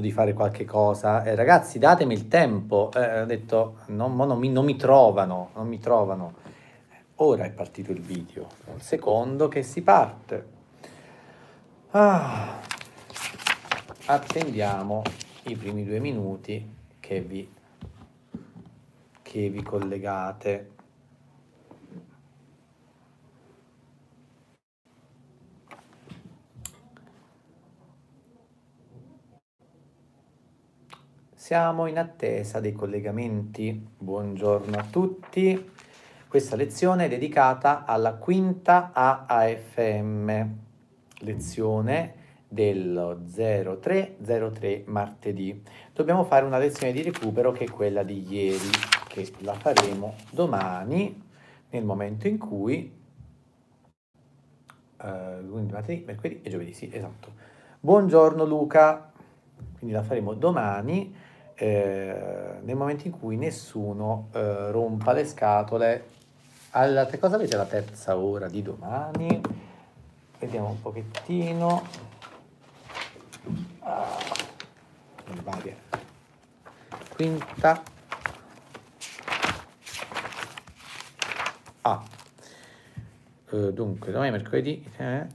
di fare qualche cosa, eh, ragazzi datemi il tempo, eh, ho detto non, non, mi, non mi trovano, non mi trovano. Ora è partito il video, un secondo che si parte. Ah, attendiamo i primi due minuti che vi, che vi collegate. Siamo in attesa dei collegamenti. Buongiorno a tutti. Questa lezione è dedicata alla quinta AAFM, lezione dello 0303 martedì. Dobbiamo fare una lezione di recupero che è quella di ieri, che la faremo domani nel momento in cui eh, lunedì, martedì, mercoledì e giovedì, sì, esatto. Buongiorno Luca. Quindi la faremo domani eh, nel momento in cui nessuno eh, rompa le scatole alla che cosa avete la terza ora di domani vediamo un pochettino ah, quinta ah eh, dunque domani è mercoledì eh?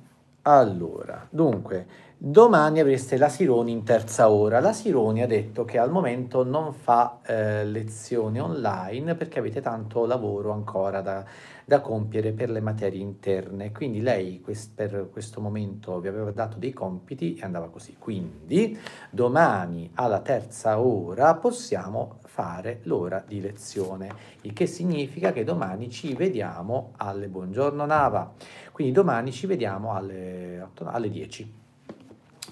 allora dunque Domani avreste la Sironi in terza ora. La Sironi ha detto che al momento non fa eh, lezioni online perché avete tanto lavoro ancora da, da compiere per le materie interne. Quindi lei quest, per questo momento vi aveva dato dei compiti e andava così. Quindi domani alla terza ora possiamo fare l'ora di lezione, il che significa che domani ci vediamo alle Buongiorno Nava. Quindi domani ci vediamo alle, alle 10.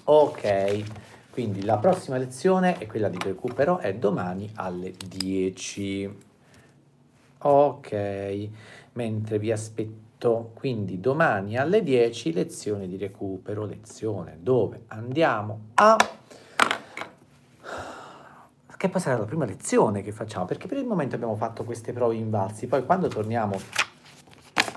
Ok, quindi la prossima lezione è quella di recupero, è domani alle 10. Ok, mentre vi aspetto, quindi domani alle 10 lezione di recupero, lezione dove andiamo a... Che poi sarà la prima lezione che facciamo, perché per il momento abbiamo fatto queste prove invalsi, poi quando torniamo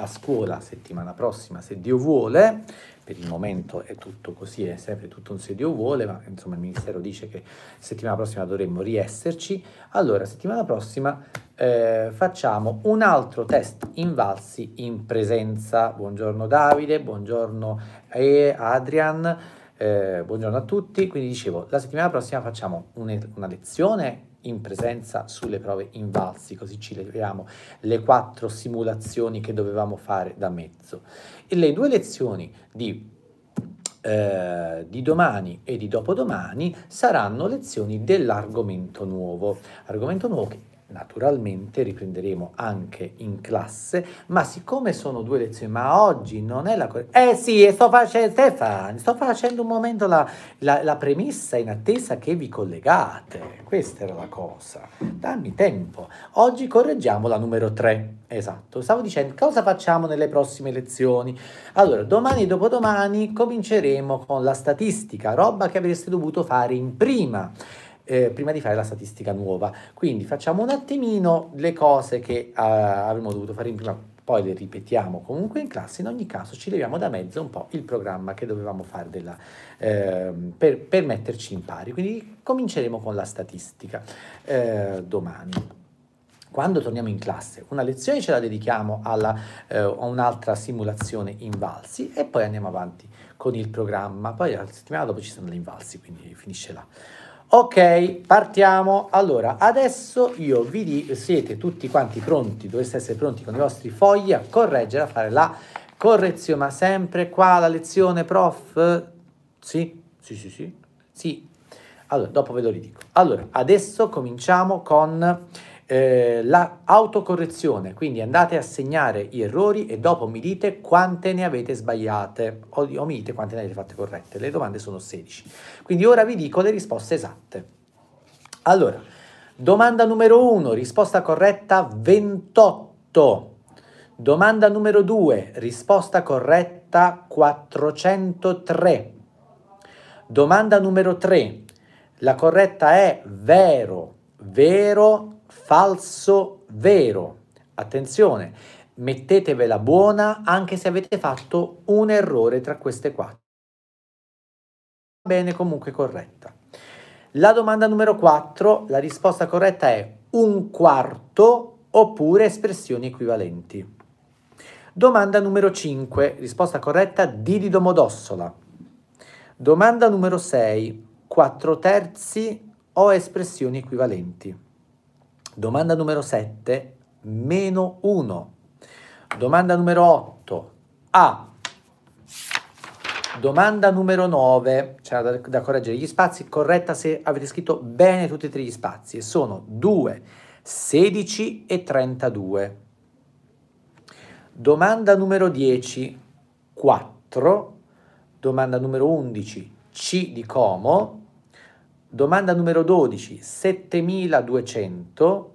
a scuola settimana prossima, se Dio vuole. Per il momento è tutto così, è sempre tutto un se Dio vuole, ma insomma il Ministero dice che settimana prossima dovremmo riesserci. Allora, settimana prossima eh, facciamo un altro test invalsi in presenza. Buongiorno Davide, buongiorno eh, Adrian. Eh, buongiorno a tutti, quindi dicevo, la settimana prossima facciamo un, una lezione in presenza sulle prove invalsi, così ci leviamo le quattro simulazioni che dovevamo fare da mezzo. E le due lezioni di eh, di domani e di dopodomani saranno lezioni dell'argomento nuovo, argomento nuovo che Naturalmente riprenderemo anche in classe, ma siccome sono due lezioni, ma oggi non è la cosa... Eh sì, sto facendo, Stefano, sto facendo un momento la, la, la, premessa in attesa che vi collegate. Questa era la cosa. Dammi tempo. Oggi correggiamo la numero 3. Esatto, stavo dicendo cosa facciamo nelle prossime lezioni. Allora, domani e dopodomani cominceremo con la statistica, roba che avreste dovuto fare in prima eh, prima di fare la statistica nuova. Quindi facciamo un attimino le cose che eh, avremmo dovuto fare in prima, poi le ripetiamo comunque in classe, in ogni caso ci leviamo da mezzo un po' il programma che dovevamo fare della, eh, per, per, metterci in pari. Quindi cominceremo con la statistica eh, domani quando torniamo in classe una lezione ce la dedichiamo alla, eh, a un'altra simulazione invalsi e poi andiamo avanti con il programma poi la settimana dopo ci sono le invalsi quindi finisce là Ok, partiamo. Allora, adesso io vi dico, siete tutti quanti pronti, dovreste essere pronti con i vostri fogli a correggere, a fare la correzione, ma sempre qua la lezione, prof? Sì, sì, sì, sì. Sì. Allora, dopo ve lo ridico. Allora, adesso cominciamo con eh, l'autocorrezione, la quindi andate a segnare gli errori e dopo mi dite quante ne avete sbagliate o, o mi dite quante ne avete fatte corrette. Le domande sono 16. Quindi ora vi dico le risposte esatte. Allora, domanda numero 1, risposta corretta 28. Domanda numero 2, risposta corretta 403. Domanda numero 3, la corretta è vero, vero falso vero. Attenzione, mettetevela buona anche se avete fatto un errore tra queste quattro. Bene, comunque corretta. La domanda numero 4, la risposta corretta è un quarto oppure espressioni equivalenti. Domanda numero 5, risposta corretta D Domodossola. Domanda numero 6, 4 terzi o espressioni equivalenti. Domanda numero 7, meno 1. Domanda numero 8, A. Domanda numero 9, c'è da, da, correggere gli spazi, corretta se avete scritto bene tutti e tre gli spazi, e sono 2, 16 e 32. Domanda numero 10, 4. Domanda numero 11, C di Como. Domanda numero 12, 7200.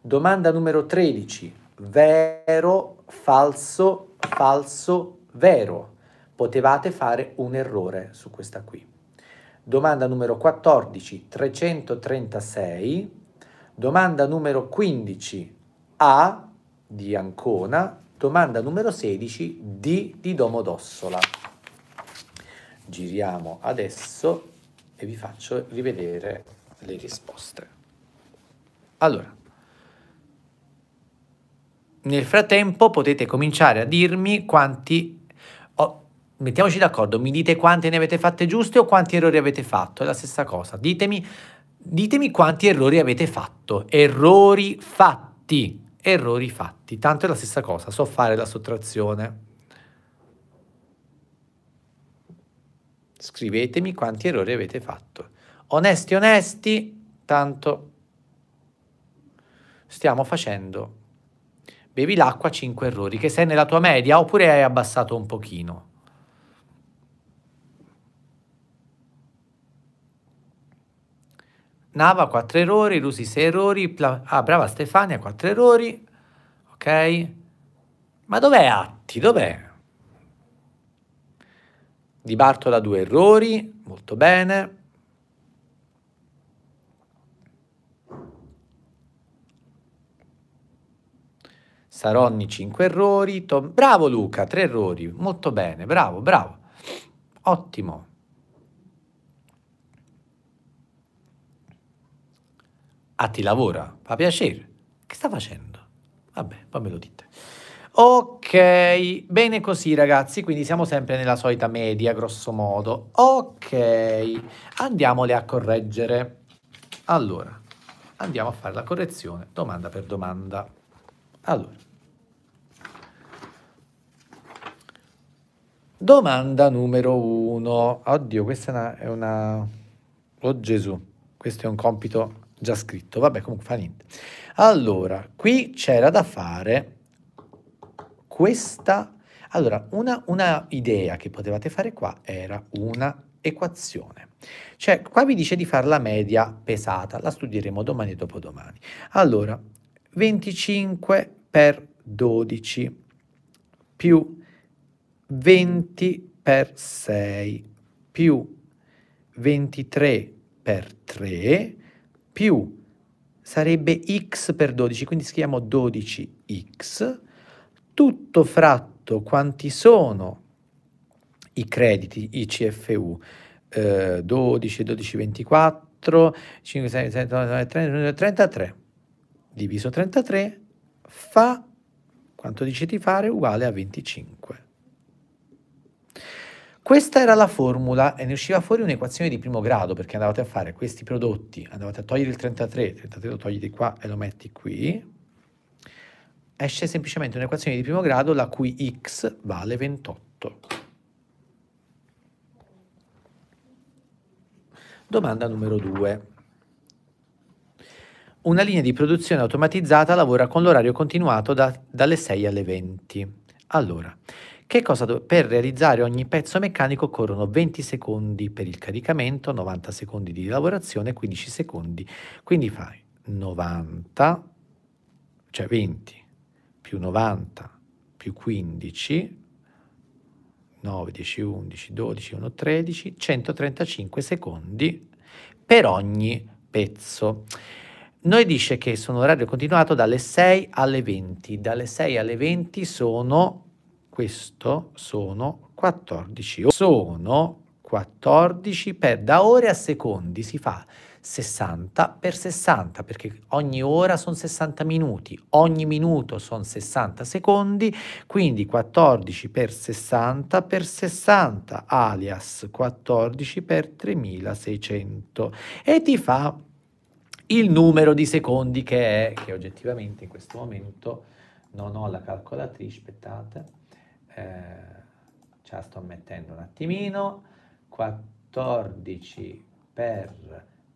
Domanda numero 13, vero, falso, falso, vero. Potevate fare un errore su questa qui. Domanda numero 14, 336. Domanda numero 15, A di Ancona. Domanda numero 16, D di Domodossola. Giriamo adesso e vi faccio rivedere le risposte. Allora, nel frattempo potete cominciare a dirmi quanti... Oh, mettiamoci d'accordo, mi dite quante ne avete fatte giuste o quanti errori avete fatto, è la stessa cosa. Ditemi, ditemi quanti errori avete fatto. Errori fatti, errori fatti, tanto è la stessa cosa, so fare la sottrazione. scrivetemi quanti errori avete fatto. Onesti, onesti, tanto stiamo facendo. Bevi l'acqua 5 errori, che sei nella tua media oppure hai abbassato un pochino. Nava 4 errori, Lusi 6 errori, Pla ah brava Stefania 4 errori, ok? Ma dov'è Atti? Dov'è? Di Bartola due errori, molto bene. Saronni 5 errori, Tom... bravo Luca, 3 errori, molto bene, bravo, bravo, ottimo. A ah, ti lavora, fa piacere. Che sta facendo? Vabbè, poi me lo dite. Ok, bene così ragazzi, quindi siamo sempre nella solita media grosso modo. Ok, andiamole a correggere. Allora, andiamo a fare la correzione domanda per domanda. Allora, domanda numero uno. Oddio, questa è una, è una... Oh Gesù, questo è un compito già scritto. Vabbè, comunque fa niente. Allora, qui c'era da fare questa... Allora, una, una idea che potevate fare qua era una equazione. Cioè, qua vi dice di fare la media pesata, la studieremo domani e dopodomani. Allora, 25 per 12 più 20 per 6 più 23 per 3 più sarebbe x per 12, quindi scriviamo 12x tutto fratto quanti sono i crediti, ICFU eh, 12, 12, 24, 5, 6, 7, 8, 9, 30, 33, diviso 33 fa quanto dice di fare uguale a 25. Questa era la formula e ne usciva fuori un'equazione di primo grado perché andavate a fare questi prodotti, andavate a togliere il 33, 33 lo togli di qua e lo metti qui, esce semplicemente un'equazione di primo grado la cui x vale 28. Domanda numero 2. Una linea di produzione automatizzata lavora con l'orario continuato da, dalle 6 alle 20. Allora, do- per realizzare ogni pezzo meccanico occorrono 20 secondi per il caricamento, 90 secondi di lavorazione, 15 secondi. Quindi fai 90, cioè 20, più 90 più 15, 9, 10, 11, 12, 1, 13, 135 secondi per ogni pezzo. Noi dice che sono orario continuato dalle 6 alle 20, dalle 6 alle 20 sono, questo, sono 14 sono 14 per, da ore a secondi si fa 60 per 60, perché ogni ora sono 60 minuti, ogni minuto sono 60 secondi, quindi 14 per 60 per 60, alias 14 per 3600 e ti fa il numero di secondi che è, che oggettivamente in questo momento non ho la calcolatrice, aspettate, eh, ce la sto mettendo un attimino, 14 per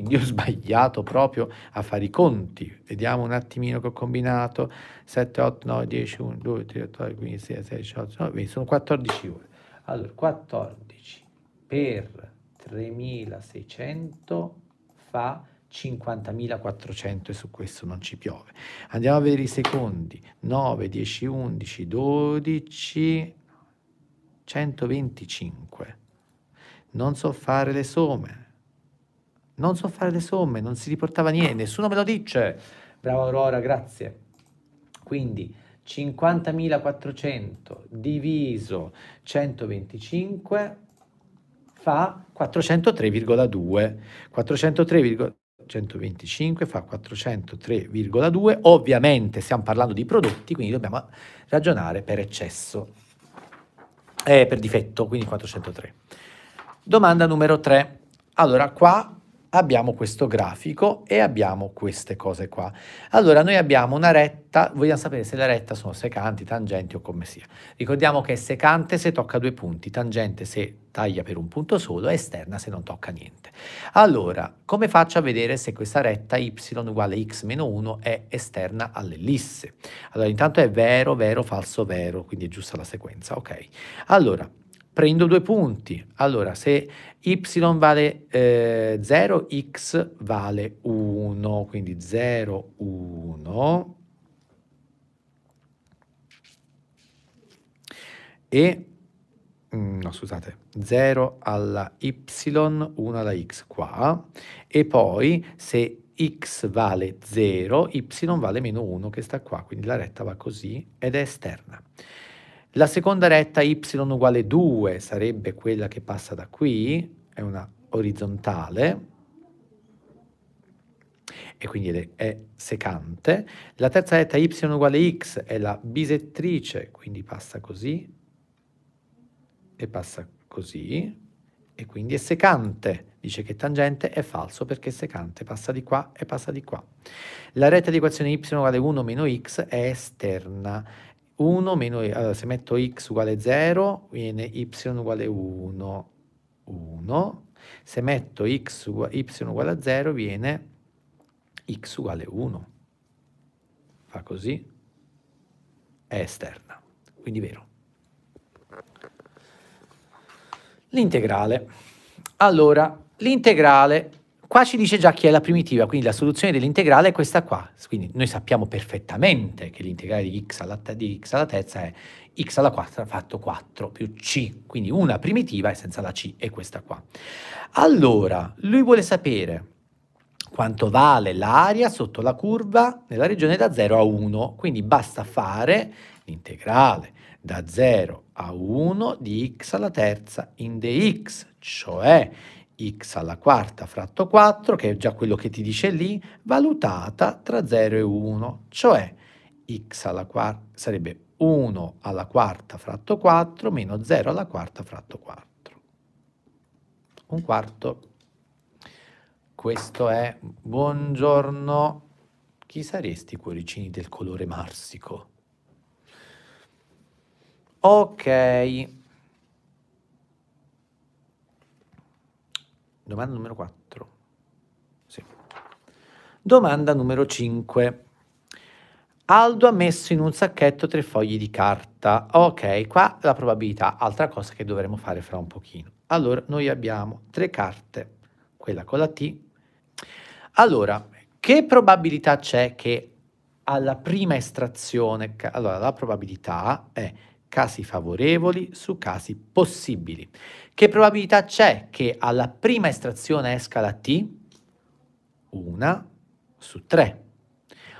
Quindi ho sbagliato proprio a fare i conti. Vediamo un attimino che ho combinato. 7, 8, 9, 10, 1, 2, 3, 8, 9, 15, 6, 16, 18, 9, 20. Sono 14 ore. Allora, 14 per 3600 fa 50.400 e su questo non ci piove. Andiamo a vedere i secondi. 9, 10, 11, 12, 125. Non so fare le somme. Non so fare le somme, non si riportava niente, nessuno me lo dice. Bravo Aurora, grazie. Quindi 50.400 diviso 125 fa 403,2. 403,2. 125 fa 403,2, ovviamente stiamo parlando di prodotti, quindi dobbiamo ragionare per eccesso, eh, per difetto, quindi 403. Domanda numero 3. Allora, qua abbiamo questo grafico e abbiamo queste cose qua. Allora noi abbiamo una retta, vogliamo sapere se la retta sono secanti, tangenti o come sia. Ricordiamo che è secante se tocca due punti, tangente se taglia per un punto solo, esterna se non tocca niente. Allora, come faccio a vedere se questa retta y uguale x meno 1 è esterna all'ellisse? Allora intanto è vero, vero, falso, vero, quindi è giusta la sequenza, ok. Allora, prendo due punti. Allora, se y vale 0, eh, x vale 1, quindi 0, 1. E, mm, no scusate, 0 alla y, 1 alla x qua. E poi se x vale 0, y vale meno 1 che sta qua, quindi la retta va così ed è esterna. La seconda retta y uguale 2 sarebbe quella che passa da qui, è una orizzontale, e quindi è secante. La terza retta y uguale x è la bisettrice, quindi passa così e passa così, e quindi è secante. Dice che tangente è falso perché è secante, passa di qua e passa di qua. La retta di equazione y uguale 1 meno x è esterna 1 meno, allora se metto x uguale 0 viene y uguale 1, 1, se metto x, y uguale a 0 viene x uguale 1, fa così, è esterna, quindi vero. L'integrale. Allora, l'integrale Qua ci dice già chi è la primitiva, quindi la soluzione dell'integrale è questa qua. Quindi noi sappiamo perfettamente che l'integrale di x alla, di x alla terza è x alla quarta fatto 4 più c, quindi una primitiva è senza la c è questa qua. Allora, lui vuole sapere quanto vale l'area sotto la curva nella regione da 0 a 1, quindi basta fare l'integrale da 0 a 1 di x alla terza in dx, cioè x alla quarta fratto 4, che è già quello che ti dice lì, valutata tra 0 e 1, cioè x alla quarta sarebbe 1 alla quarta fratto 4 meno 0 alla quarta fratto 4. Un quarto. Questo è buongiorno. Chi saresti cuoricini del colore marsico? Ok. Domanda numero 4. Sì. Domanda numero 5. Aldo ha messo in un sacchetto tre fogli di carta. Ok, qua la probabilità, altra cosa che dovremo fare fra un pochino. Allora, noi abbiamo tre carte, quella con la T. Allora, che probabilità c'è che alla prima estrazione, allora la probabilità è casi favorevoli su casi possibili. Che probabilità c'è che alla prima estrazione esca la T? Una su tre.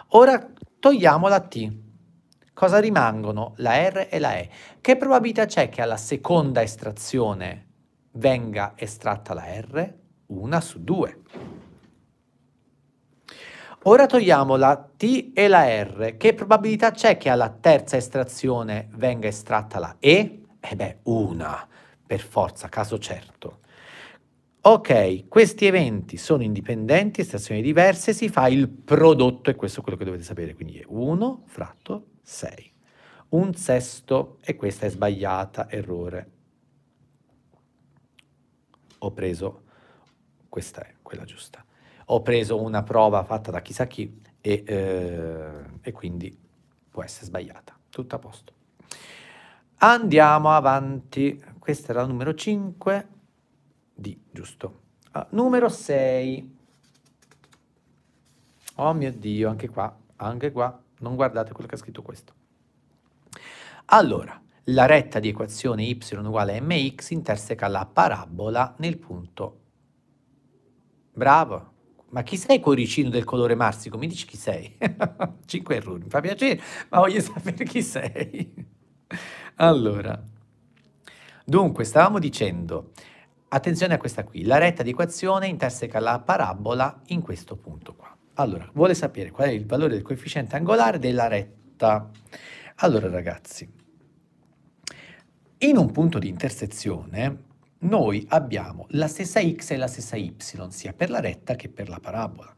Ora togliamo la T. Cosa rimangono? La R e la E. Che probabilità c'è che alla seconda estrazione venga estratta la R? Una su due. Ora togliamo la T e la R. Che probabilità c'è che alla terza estrazione venga estratta la E? E eh beh, una, per forza, caso certo. Ok, questi eventi sono indipendenti, estrazioni diverse, si fa il prodotto e questo è quello che dovete sapere, quindi è 1 fratto 6. Un sesto e questa è sbagliata, errore. Ho preso, questa è quella giusta ho preso una prova fatta da chissà chi e, eh, e quindi può essere sbagliata. Tutto a posto. Andiamo avanti. Questa era la numero 5 di giusto. Ah, numero 6. Oh mio Dio, anche qua, anche qua. Non guardate quello che ha scritto questo. Allora, la retta di equazione y uguale a mx interseca la parabola nel punto. Bravo ma chi sei cuoricino del colore marsico? Mi dici chi sei? Cinque errori, mi fa piacere, ma voglio sapere chi sei. allora, dunque, stavamo dicendo, attenzione a questa qui, la retta di equazione interseca la parabola in questo punto qua. Allora, vuole sapere qual è il valore del coefficiente angolare della retta. Allora, ragazzi, in un punto di intersezione noi abbiamo la stessa x e la stessa y, sia per la retta che per la parabola.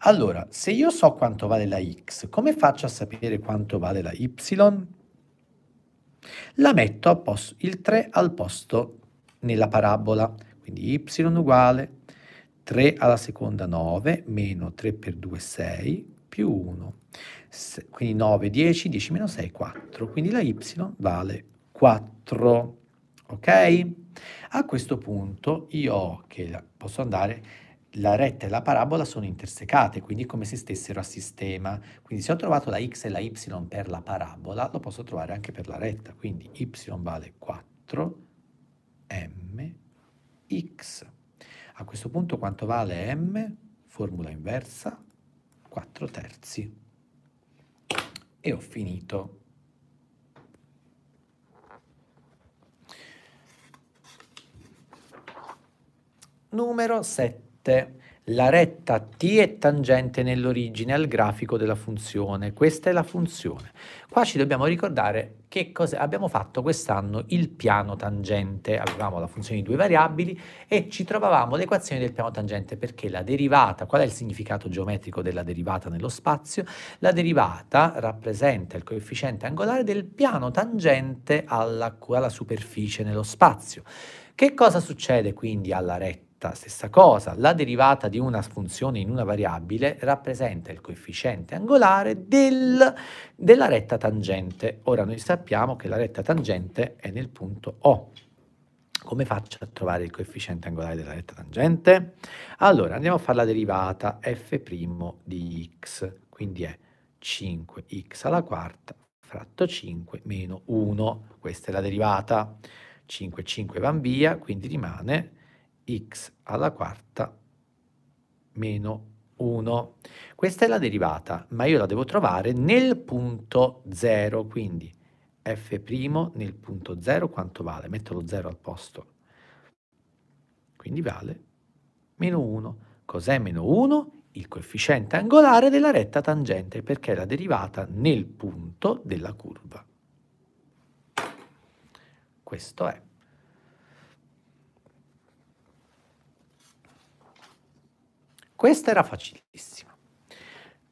Allora, se io so quanto vale la x, come faccio a sapere quanto vale la y? La metto posto, il 3 al posto nella parabola, quindi y uguale 3 alla seconda 9 meno 3 per 2 6 più 1, quindi 9 10, 10 meno 6 4, quindi la y vale 4, ok? A questo punto io ho che posso andare la retta e la parabola sono intersecate, quindi come se stessero a sistema. Quindi se ho trovato la x e la y per la parabola, lo posso trovare anche per la retta. Quindi y vale 4 mx. A questo punto quanto vale m? Formula inversa, 4 terzi. E ho finito. Numero 7. La retta t è tangente nell'origine al grafico della funzione. Questa è la funzione. Qua ci dobbiamo ricordare che cosa abbiamo fatto quest'anno il piano tangente. Avevamo la funzione di due variabili e ci trovavamo l'equazione del piano tangente perché la derivata, qual è il significato geometrico della derivata nello spazio? La derivata rappresenta il coefficiente angolare del piano tangente alla, alla superficie nello spazio. Che cosa succede quindi alla retta? rotta, stessa cosa, la derivata di una funzione in una variabile rappresenta il coefficiente angolare del, della retta tangente. Ora noi sappiamo che la retta tangente è nel punto O. Come faccio a trovare il coefficiente angolare della retta tangente? Allora andiamo a fare la derivata f' di x, quindi è 5x alla quarta fratto 5 meno 1, questa è la derivata. 5 5 van via, quindi rimane x alla quarta meno 1. Questa è la derivata, ma io la devo trovare nel punto 0, quindi f' nel punto 0 quanto vale? Metto lo 0 al posto. Quindi vale meno 1. Cos'è meno 1? Il coefficiente angolare della retta tangente, perché è la derivata nel punto della curva. Questo è. Questa era facilissima.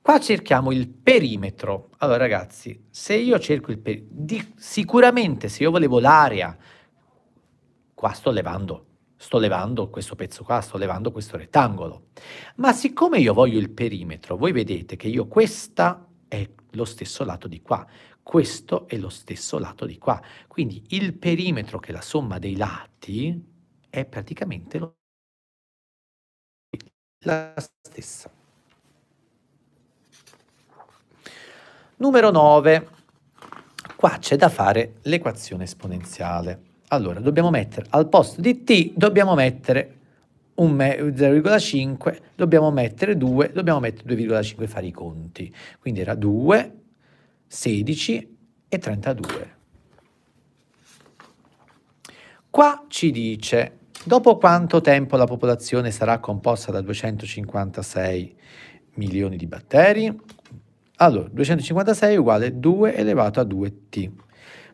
Qua cerchiamo il perimetro. Allora ragazzi, se io cerco il perimetro, sicuramente se io volevo l'area, qua sto levando, sto levando questo pezzo qua, sto levando questo rettangolo. Ma siccome io voglio il perimetro, voi vedete che io questa è lo stesso lato di qua, questo è lo stesso lato di qua. Quindi il perimetro che è la somma dei lati è praticamente lo stesso la stessa. Numero 9. Qua c'è da fare l'equazione esponenziale. Allora, dobbiamo mettere al posto di t, dobbiamo mettere 0,5, dobbiamo mettere 2, dobbiamo mettere 2,5 e fare i conti. Quindi era 2, 16 e 32. Qua ci dice Dopo quanto tempo la popolazione sarà composta da 256 milioni di batteri? Allora, 256 è uguale 2 elevato a 2t.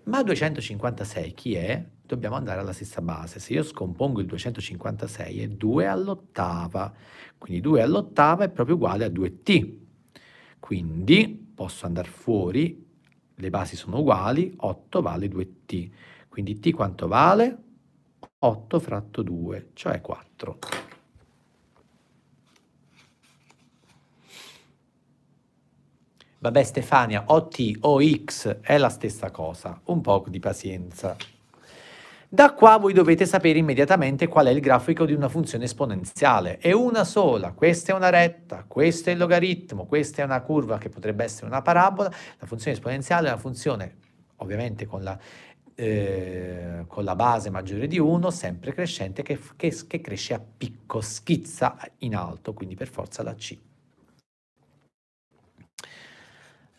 Ma 256 chi è? Dobbiamo andare alla stessa base. Se io scompongo il 256 è 2 all'ottava, quindi 2 all'ottava è proprio uguale a 2t. Quindi posso andare fuori, le basi sono uguali, 8 vale 2t. Quindi t quanto vale? 8 fratto 2, cioè 4. Vabbè Stefania, OT o X è la stessa cosa, un po' di pazienza. Da qua voi dovete sapere immediatamente qual è il grafico di una funzione esponenziale. È una sola, questa è una retta, questo è il logaritmo, questa è una curva che potrebbe essere una parabola. La funzione esponenziale è una funzione, ovviamente con la eh, con la base maggiore di 1, sempre crescente, che, che, che cresce a picco, schizza in alto, quindi per forza la C.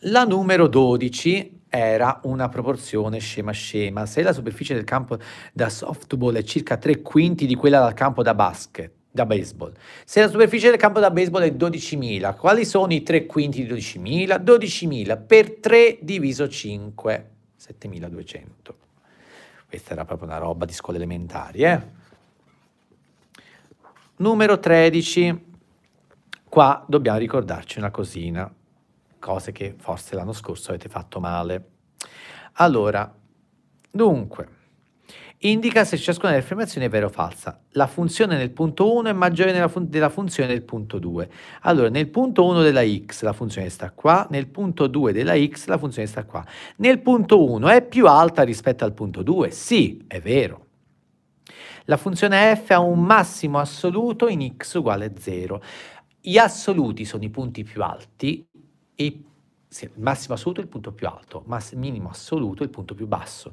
La numero 12 era una proporzione scema scema. Se la superficie del campo da softball è circa 3 quinti di quella del campo da basket, da baseball. Se la superficie del campo da baseball è 12.000, quali sono i 3 quinti di 12.000? 12.000 per 3 diviso 5, 7.200. Questa era proprio una roba di scuole elementari, eh? Numero 13. Qua dobbiamo ricordarci una cosina, cose che forse l'anno scorso avete fatto male. Allora, dunque, indica se ciascuna delle affermazioni è vera o falsa. La funzione nel punto 1 è maggiore fun- della funzione del punto 2. Allora, nel punto 1 della x la funzione sta qua, nel punto 2 della x la funzione sta qua. Nel punto 1 è più alta rispetto al punto 2? Sì, è vero. La funzione f ha un massimo assoluto in x uguale a 0. Gli assoluti sono i punti più alti, i massimo assoluto è il punto più alto, mass- minimo assoluto è il punto più basso.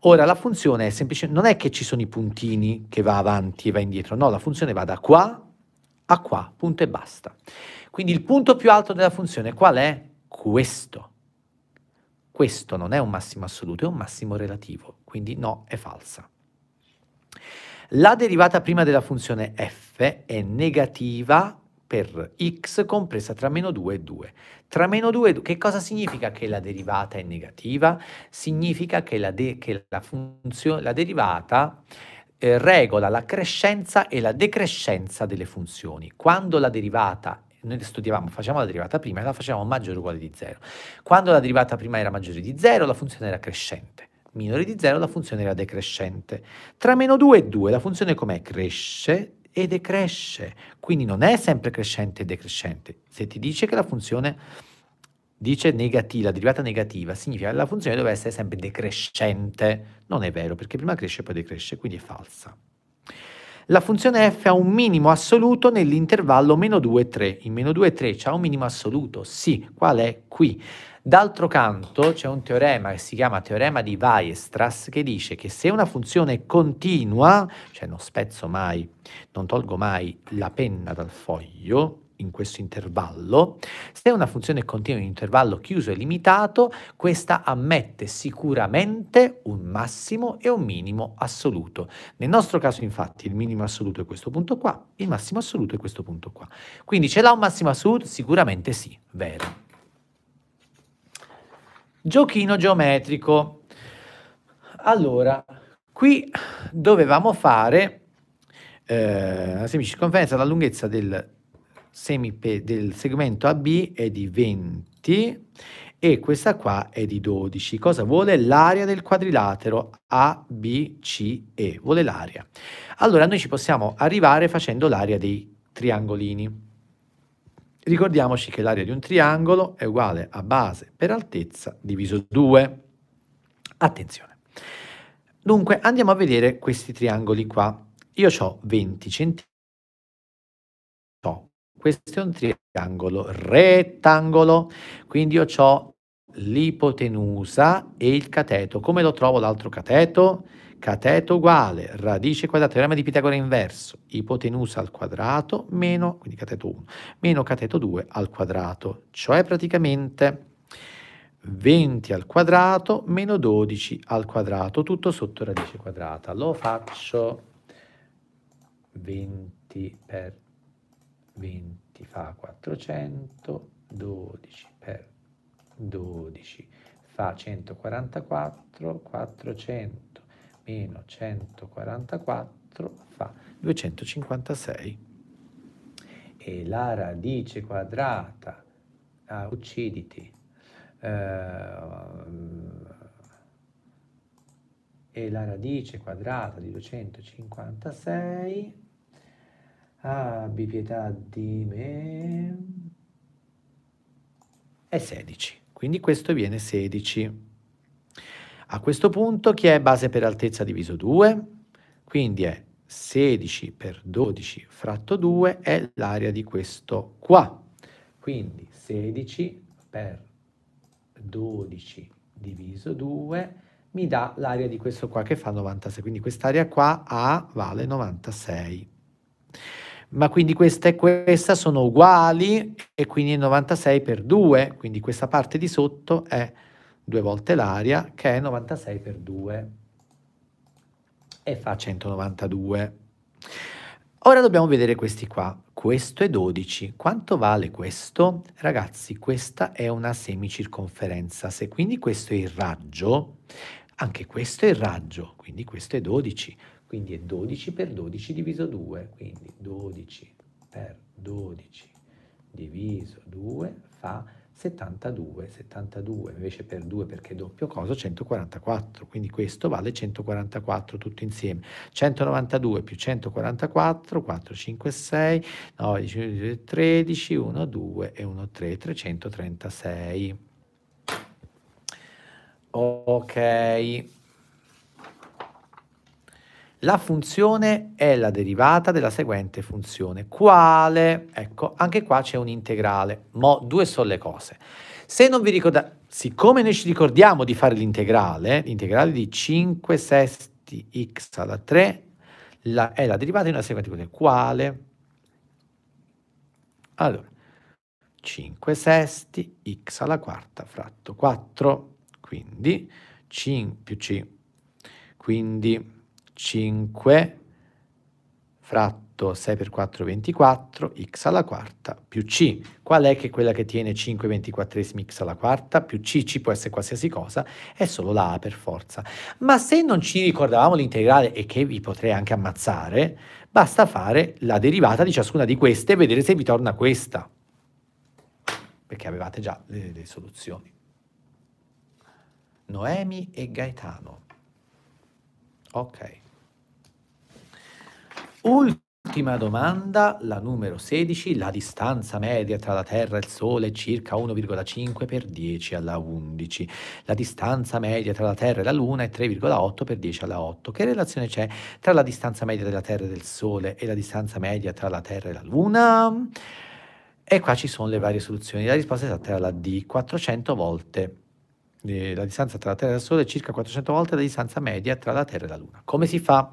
Ora la funzione è semplicemente, non è che ci sono i puntini che va avanti e va indietro, no, la funzione va da qua a qua, punto e basta. Quindi il punto più alto della funzione qual è? Questo. Questo non è un massimo assoluto, è un massimo relativo, quindi no, è falsa. La derivata prima della funzione f è negativa per x compresa tra meno 2 e 2. Tra meno 2 e 2, che cosa significa che la derivata è negativa? Significa che la, de, che la, funzio, la derivata eh, regola la crescenza e la decrescenza delle funzioni. Quando la derivata noi studiavamo, facciamo la derivata prima e la facciamo maggiore o uguale di 0. Quando la derivata prima era maggiore di 0, la funzione era crescente. Minore di 0, la funzione era decrescente. Tra meno 2 e 2, la funzione com'è? Cresce, e decresce. Quindi non è sempre crescente e decrescente. Se ti dice che la funzione dice negativa, la derivata negativa, significa che la funzione deve essere sempre decrescente. Non è vero, perché prima cresce e poi decresce, quindi è falsa. La funzione f ha un minimo assoluto nell'intervallo meno 2 e 3. In meno 2 e 3 c'è un minimo assoluto, sì, qual è qui? D'altro canto c'è un teorema che si chiama teorema di Weierstrass che dice che se una funzione è continua, cioè non spezzo mai, non tolgo mai la penna dal foglio, in questo intervallo. Se una funzione è continua in un intervallo chiuso e limitato, questa ammette sicuramente un massimo e un minimo assoluto. Nel nostro caso, infatti, il minimo assoluto è questo punto qua, il massimo assoluto è questo punto qua. Quindi ce l'ha un massimo assoluto? Sicuramente sì, vero. Giochino geometrico. Allora, qui dovevamo fare eh, la semicirconferenza, la lunghezza del, del segmento AB è di 20 e questa qua è di 12. Cosa vuole? L'area del quadrilatero ABCE. Vuole l'area. Allora noi ci possiamo arrivare facendo l'area dei triangolini. Ricordiamoci che l'area di un triangolo è uguale a base per altezza diviso 2. Attenzione. Dunque andiamo a vedere questi triangoli qua. Io ho 20 cm. Questo è un triangolo rettangolo, quindi io ho l'ipotenusa e il cateto. Come lo trovo l'altro cateto? cateto uguale, radice quadrata, teorema di Pitagora inverso, ipotenusa al quadrato meno, quindi cateto 1, meno cateto 2 al quadrato, cioè praticamente 20 al quadrato meno 12 al quadrato, tutto sotto radice quadrata. Lo faccio 20 per 20 fa 400, 12 per 12 fa 144, 400 meno 144 fa 256. E la radice quadrata, ah, ucciditi, eh, e la radice quadrata di 256 abbi pietà di me è 16 quindi questo viene 16 a questo punto chi è base per altezza diviso 2? Quindi è 16 per 12 fratto 2 è l'area di questo qua. Quindi 16 per 12 diviso 2 mi dà l'area di questo qua che fa 96, quindi quest'area qua A vale 96. Ma quindi questa e questa sono uguali e quindi è 96 per 2, quindi questa parte di sotto è due volte l'aria, che è 96 per 2 e fa 192. Ora dobbiamo vedere questi qua. Questo è 12. Quanto vale questo? Ragazzi, questa è una semicirconferenza. Se quindi questo è il raggio, anche questo è il raggio, quindi questo è 12. Quindi è 12 per 12 diviso 2, quindi 12 per 12 diviso 2 fa 72, 72 invece per 2 perché doppio coso 144, quindi questo vale 144 tutto insieme, 192 più 144, 4, 5, 6, 9, 10, 13, 1, 2 e 1, 3, 336. Ok. La funzione è la derivata della seguente funzione. Quale? Ecco, anche qua c'è un integrale. Mo, due sono le cose. Se non vi ricordate, siccome noi ci ricordiamo di fare l'integrale, l'integrale di 5 sesti x alla 3 la, è la derivata di una seguente funzione. Quale? Allora, 5 sesti x alla quarta fratto 4, quindi 5 più c, quindi 5 fratto 6 per 4 24 x alla quarta più c. Qual è che quella che tiene 5 24 x alla quarta più c? c può essere qualsiasi cosa, è solo la a per forza. Ma se non ci ricordavamo l'integrale e che vi potrei anche ammazzare, basta fare la derivata di ciascuna di queste e vedere se vi torna questa, perché avevate già le, le soluzioni. Noemi e Gaetano. Ok. Ultima domanda, la numero 16, la distanza media tra la Terra e il Sole è circa 1,5 per 10 alla 11. La distanza media tra la Terra e la Luna è 3,8 per 10 alla 8. Che relazione c'è tra la distanza media della Terra e del Sole e la distanza media tra la Terra e la Luna? E qua ci sono le varie soluzioni. La risposta esatta era la D, 400 volte eh, la distanza tra la Terra e il Sole è circa 400 volte la distanza media tra la Terra e la Luna. Come si fa?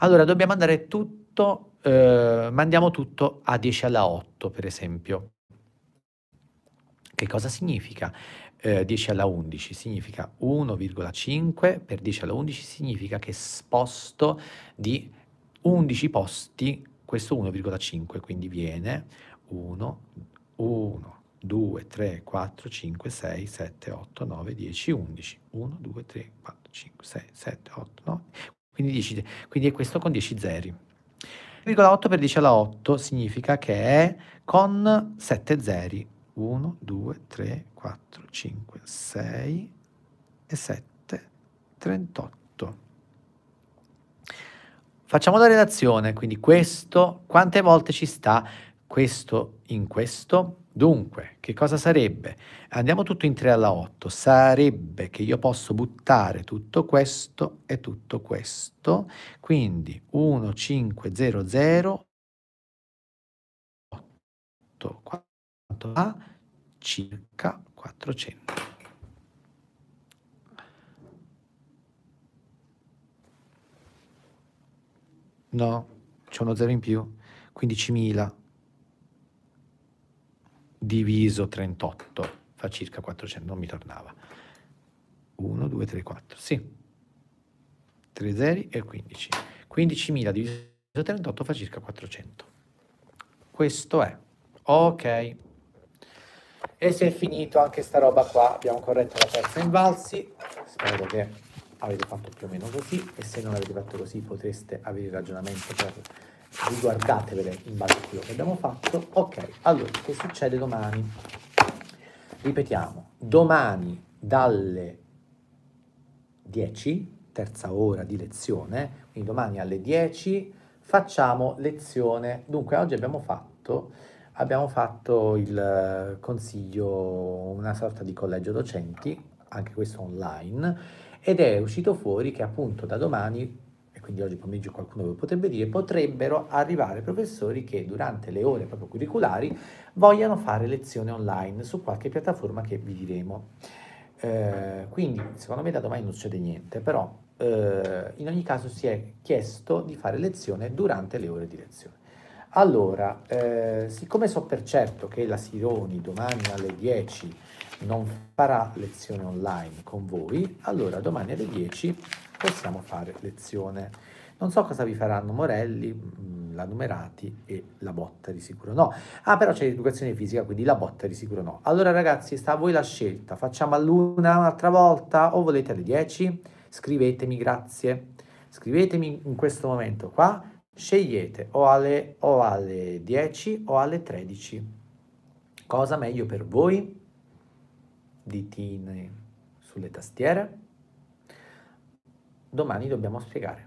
Allora dobbiamo andare tutto, eh, mandiamo tutto a 10 alla 8 per esempio. Che cosa significa? Eh, 10 alla 11 significa 1,5 per 10 alla 11 significa che sposto di 11 posti questo 1,5, quindi viene 1, 1, 2, 3, 4, 5, 6, 7, 8, 9, 10, 11. 1, 2, 3, 4, 5, 6, 7, 8, 9. Quindi, 10, quindi è questo con 10 zeri. 1,8 per 10 alla 8 significa che è con 7 zeri. 1, 2, 3, 4, 5, 6 e 7, 38. Facciamo la relazione, quindi questo, quante volte ci sta questo in questo? Dunque, che cosa sarebbe? Andiamo tutto in 3 alla 8. Sarebbe che io posso buttare tutto questo e tutto questo, quindi 1, 5, 0, 0, 8, 4, fa? Circa 400. No, c'è uno 0 in più, 15.000 diviso 38 fa circa 400, non mi tornava. 1, 2, 3, 4, sì. 3 zeri e 15. 15.000 diviso 38 fa circa 400. Questo è. Ok. E si è finito anche sta roba qua, abbiamo corretto la terza in valsi. spero che avete fatto più o meno così e se non avete fatto così potreste avere il ragionamento per riguardatevele in base a quello che abbiamo fatto. Ok, allora, che succede domani? Ripetiamo, domani dalle 10, terza ora di lezione, quindi domani alle 10 facciamo lezione. Dunque, oggi abbiamo fatto, abbiamo fatto il eh, consiglio, una sorta di collegio docenti, anche questo online, ed è uscito fuori che appunto da domani quindi oggi pomeriggio qualcuno potrebbe dire, potrebbero arrivare professori che durante le ore proprio curriculari vogliano fare lezione online su qualche piattaforma che vi diremo. Eh, quindi secondo me da domani non succede niente, però eh, in ogni caso si è chiesto di fare lezione durante le ore di lezione. Allora, eh, siccome so per certo che la Sironi domani alle 10 non farà lezione online con voi, allora domani alle 10 possiamo fare lezione. Non so cosa vi faranno Morelli, mm, la Numerati e la Botta di sicuro no. Ah, però c'è l'educazione fisica, quindi la Botta di sicuro no. Allora ragazzi, sta a voi la scelta. Facciamo all'una un'altra volta o volete alle 10? Scrivetemi, grazie. Scrivetemi in questo momento qua, scegliete o alle, o alle 10 o alle 13. Cosa meglio per voi? Ditine sulle tastiere domani dobbiamo spiegare.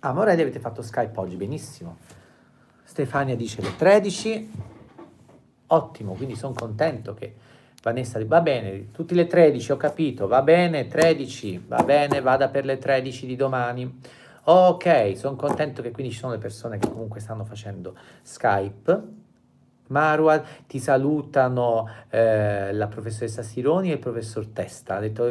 Amore, avete fatto Skype oggi, benissimo. Stefania dice le 13, ottimo, quindi sono contento che Vanessa va bene, tutte le 13 ho capito, va bene, 13, va bene, vada per le 13 di domani. Ok, sono contento che quindi ci sono le persone che comunque stanno facendo Skype. Marwan, ti salutano eh, la professoressa Sironi e il professor Testa. Ha detto,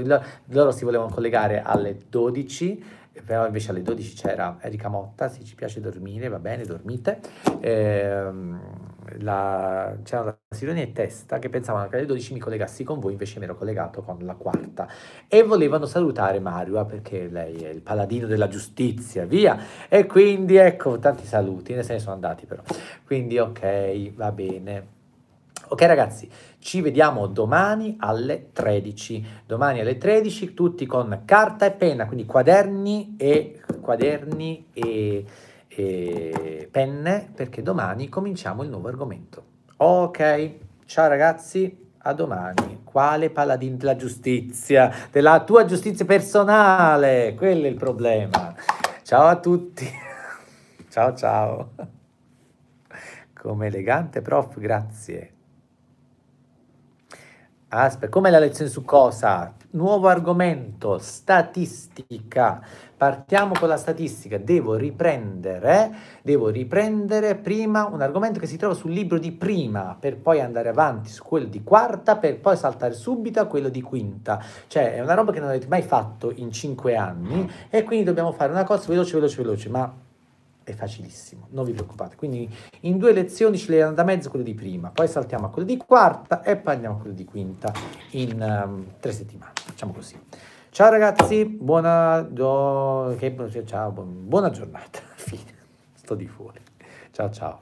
loro si volevano collegare alle 12, però invece alle 12 c'era Erika Motta, se ci piace dormire va bene, dormite. Ehm la, c'era la sirenia in testa che pensavano che alle 12 mi collegassi con voi, invece mi ero collegato con la quarta. E volevano salutare Mario ah, perché lei è il paladino della giustizia, via. E quindi ecco, tanti saluti, ne se ne sono andati però. Quindi ok, va bene. Ok ragazzi, ci vediamo domani alle 13. Domani alle 13 tutti con carta e penna, quindi quaderni e quaderni e e penne perché domani cominciamo il nuovo argomento. Ok, ciao ragazzi, a domani. Quale paladin della giustizia? Della tua giustizia personale, quello è il problema. Ciao a tutti. ciao ciao. Come elegante prof, grazie. Aspetta, come la lezione su cosa? nuovo argomento, statistica. Partiamo con la statistica. Devo riprendere, devo riprendere prima un argomento che si trova sul libro di prima, per poi andare avanti su quello di quarta, per poi saltare subito a quello di quinta. Cioè, è una roba che non avete mai fatto in cinque anni e quindi dobbiamo fare una cosa veloce, veloce, veloce, ma è facilissimo, non vi preoccupate. Quindi in due lezioni ce le da mezzo quello di prima, poi saltiamo a quello di quarta e poi andiamo a quello di quinta in um, tre settimane, facciamo così. Ciao ragazzi, buona, do, che, ciao, buona giornata, fine, sto di fuori. Ciao ciao.